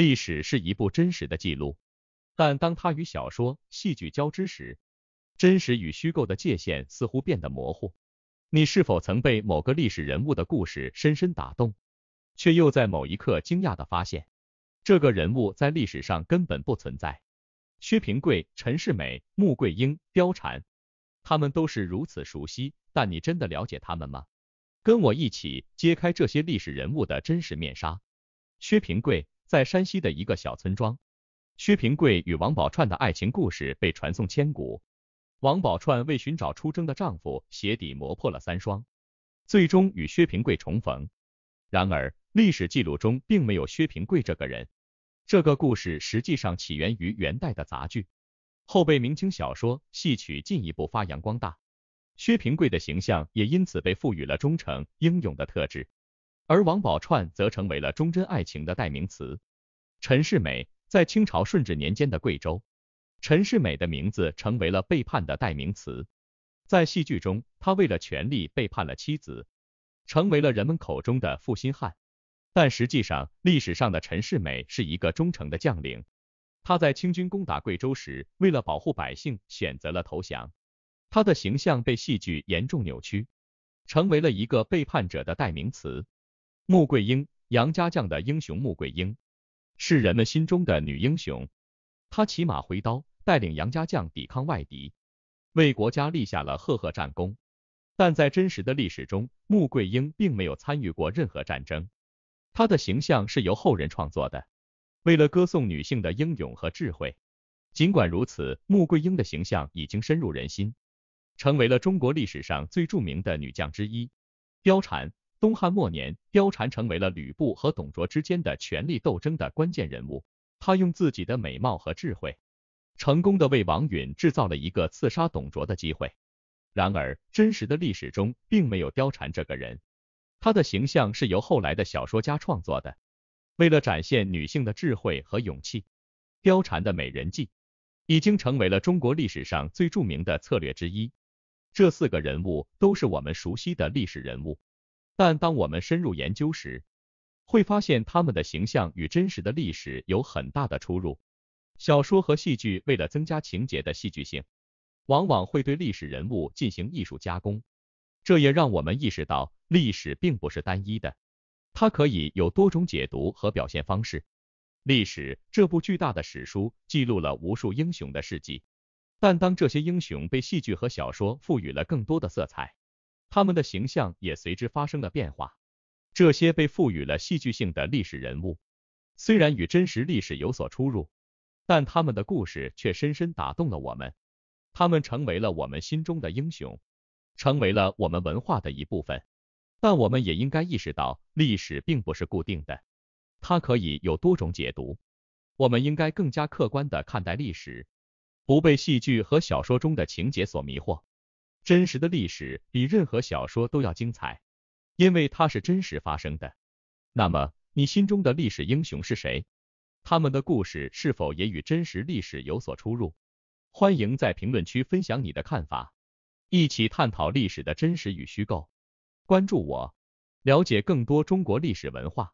历史是一部真实的记录，但当它与小说、戏剧交织时，真实与虚构的界限似乎变得模糊。你是否曾被某个历史人物的故事深深打动，却又在某一刻惊讶地发现，这个人物在历史上根本不存在？薛平贵、陈世美、穆桂英、貂蝉，他们都是如此熟悉，但你真的了解他们吗？跟我一起揭开这些历史人物的真实面纱。薛平贵。在山西的一个小村庄，薛平贵与王宝钏的爱情故事被传颂千古。王宝钏为寻找出征的丈夫，鞋底磨破了三双，最终与薛平贵重逢。然而，历史记录中并没有薛平贵这个人。这个故事实际上起源于元代的杂剧，后被明清小说、戏曲进一步发扬光大。薛平贵的形象也因此被赋予了忠诚、英勇的特质，而王宝钏则成为了忠贞爱情的代名词。陈世美在清朝顺治年间的贵州，陈世美的名字成为了背叛的代名词。在戏剧中，他为了权力背叛了妻子，成为了人们口中的负心汉。但实际上，历史上的陈世美是一个忠诚的将领。他在清军攻打贵州时，为了保护百姓，选择了投降。他的形象被戏剧严重扭曲，成为了一个背叛者的代名词。穆桂英，杨家将的英雄穆桂英。是人们心中的女英雄，她骑马挥刀，带领杨家将抵抗外敌，为国家立下了赫赫战功。但在真实的历史中，穆桂英并没有参与过任何战争，她的形象是由后人创作的，为了歌颂女性的英勇和智慧。尽管如此，穆桂英的形象已经深入人心，成为了中国历史上最著名的女将之一——貂蝉。东汉末年，貂蝉成为了吕布和董卓之间的权力斗争的关键人物。她用自己的美貌和智慧，成功的为王允制造了一个刺杀董卓的机会。然而，真实的历史中并没有貂蝉这个人，她的形象是由后来的小说家创作的。为了展现女性的智慧和勇气，貂蝉的美人计已经成为了中国历史上最著名的策略之一。这四个人物都是我们熟悉的历史人物。但当我们深入研究时，会发现他们的形象与真实的历史有很大的出入。小说和戏剧为了增加情节的戏剧性，往往会对历史人物进行艺术加工。这也让我们意识到，历史并不是单一的，它可以有多种解读和表现方式。历史这部巨大的史书记录了无数英雄的事迹，但当这些英雄被戏剧和小说赋予了更多的色彩。他们的形象也随之发生了变化。这些被赋予了戏剧性的历史人物，虽然与真实历史有所出入，但他们的故事却深深打动了我们。他们成为了我们心中的英雄，成为了我们文化的一部分。但我们也应该意识到，历史并不是固定的，它可以有多种解读。我们应该更加客观的看待历史，不被戏剧和小说中的情节所迷惑。真实的历史比任何小说都要精彩，因为它是真实发生的。那么，你心中的历史英雄是谁？他们的故事是否也与真实历史有所出入？欢迎在评论区分享你的看法，一起探讨历史的真实与虚构。关注我，了解更多中国历史文化。